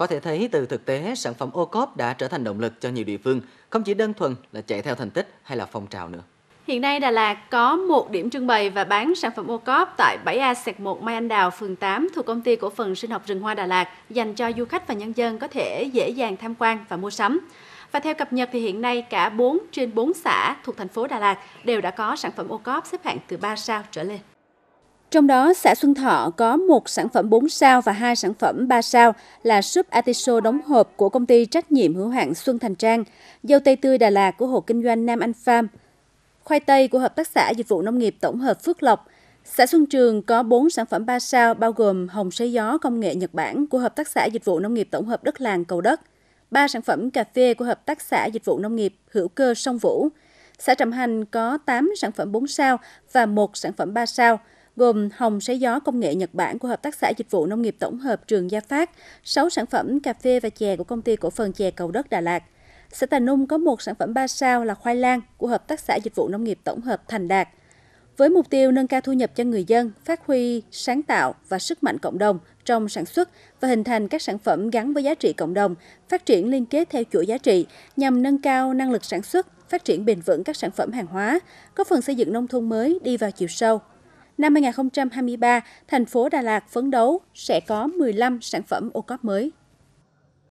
Có thể thấy từ thực tế, sản phẩm ô cốp đã trở thành động lực cho nhiều địa phương, không chỉ đơn thuần là chạy theo thành tích hay là phong trào nữa. Hiện nay Đà Lạt có một điểm trưng bày và bán sản phẩm ô cốp tại 7A Sạc 1 Mai Anh Đào, phường 8 thuộc công ty cổ phần sinh học rừng hoa Đà Lạt dành cho du khách và nhân dân có thể dễ dàng tham quan và mua sắm. Và theo cập nhật thì hiện nay cả 4 trên 4 xã thuộc thành phố Đà Lạt đều đã có sản phẩm ô cốp xếp hạng từ 3 sao trở lên. Trong đó, xã Xuân Thọ có một sản phẩm 4 sao và hai sản phẩm 3 sao là súp atiso đóng hộp của công ty trách nhiệm hữu hạn Xuân Thành Trang, dâu tây tươi Đà Lạt của hộ kinh doanh Nam Anh Farm, khoai tây của Hợp tác xã Dịch vụ Nông nghiệp Tổng hợp Phước Lộc, Xã Xuân Trường có 4 sản phẩm 3 sao bao gồm hồng sấy gió công nghệ Nhật Bản của Hợp tác xã Dịch vụ Nông nghiệp Tổng hợp Đất Làng Cầu Đất, 3 sản phẩm cà phê của Hợp tác xã Dịch vụ Nông nghiệp Hữu cơ Sông Vũ. Xã Trầm Hành có 8 sản phẩm 4 sao và một sản phẩm 3 sao – gồm hồng sấy gió công nghệ Nhật Bản của Hợp tác xã Dịch vụ Nông nghiệp Tổng hợp Trường Gia Phát, 6 sản phẩm cà phê và chè của Công ty Cổ phần Chè Cầu Đất Đà Lạt. Xã Tà Nung có một sản phẩm 3 sao là khoai lang của Hợp tác xã Dịch vụ Nông nghiệp Tổng hợp Thành Đạt. Với mục tiêu nâng cao thu nhập cho người dân, phát huy sáng tạo và sức mạnh cộng đồng trong sản xuất và hình thành các sản phẩm gắn với giá trị cộng đồng, phát triển liên kết theo chuỗi giá trị nhằm nâng cao năng lực sản xuất, phát triển bền vững các sản phẩm hàng hóa, góp phần xây dựng nông thôn mới đi vào chiều sâu, năm 2023, thành phố Đà Lạt phấn đấu sẽ có 15 sản phẩm ô cóp mới.